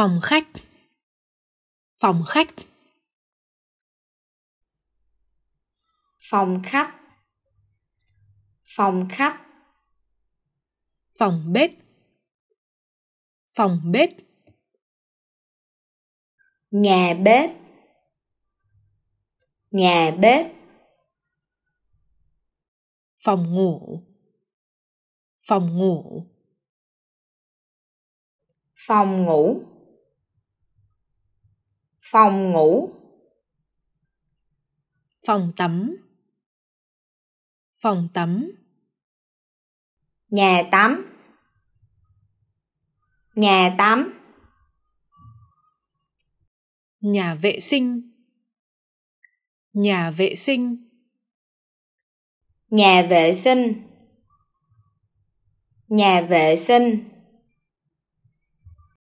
phòng khách phòng khách phòng khách phòng khách phòng bếp phòng bếp nhà bếp nhà bếp phòng ngủ phòng ngủ phòng ngủ phòng ngủ phòng tắm phòng tắm nhà tắm nhà tắm nhà vệ sinh nhà vệ sinh nhà vệ sinh nhà vệ sinh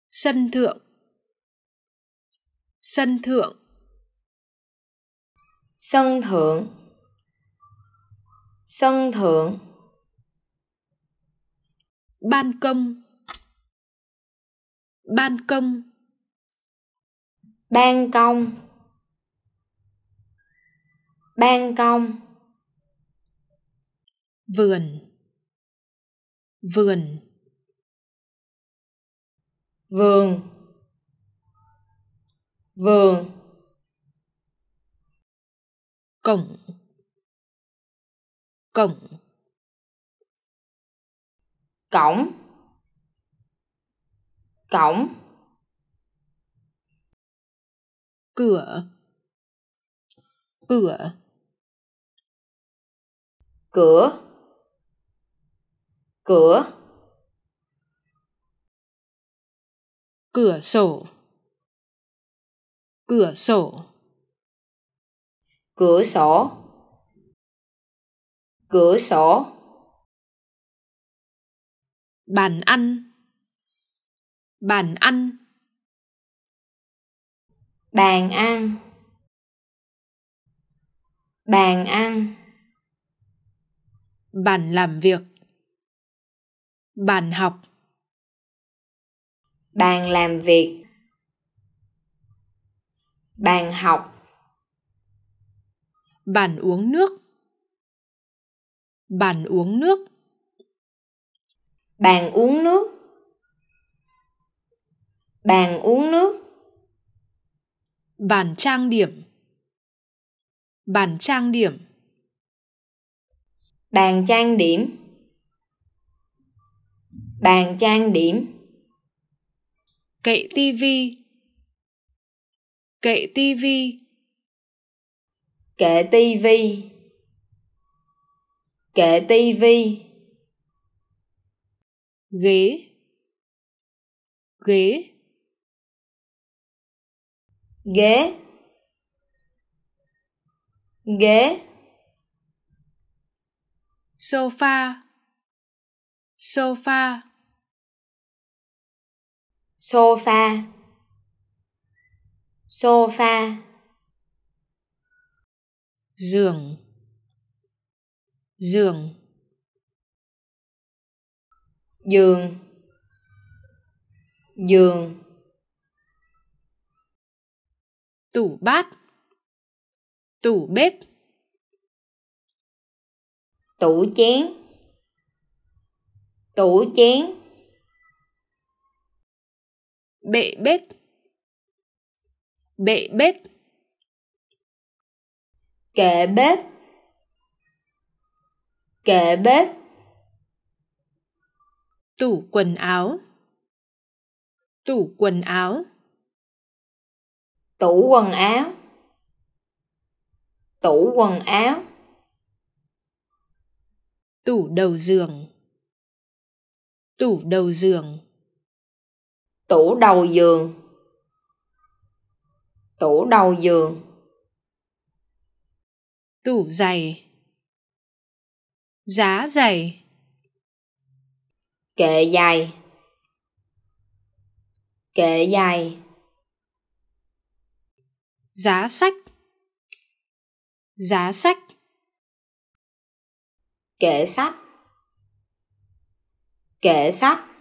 sân thượng sân thượng sân thượng sân thượng ban công ban công ban công ban công vườn vườn vườn vườn cổng cổng cổng cổng cửa cửa cửa cửa cửa sổ cửa sổ cửa sổ cửa sổ bàn ăn bàn ăn bàn ăn bàn ăn bàn làm việc bàn học bàn làm việc bàn học bàn uống nước bàn uống nước bàn uống nước bàn uống nước bàn trang điểm bàn trang điểm bàn trang điểm bàn trang điểm kệ tivi kệ tivi kệ tivi kệ tivi ghế ghế ghế ghế sofa sofa sofa sofa giường giường giường giường tủ bát tủ bếp tủ chén tủ chén bệ bếp bệ bếp kệ bếp kệ bếp tủ quần áo tủ quần áo tủ quần áo tủ quần áo tủ đầu giường tủ đầu giường tủ đầu giường tủ đầu giường tủ giày giá giày kệ giày kệ giày giá sách giá sách kệ sách kệ sách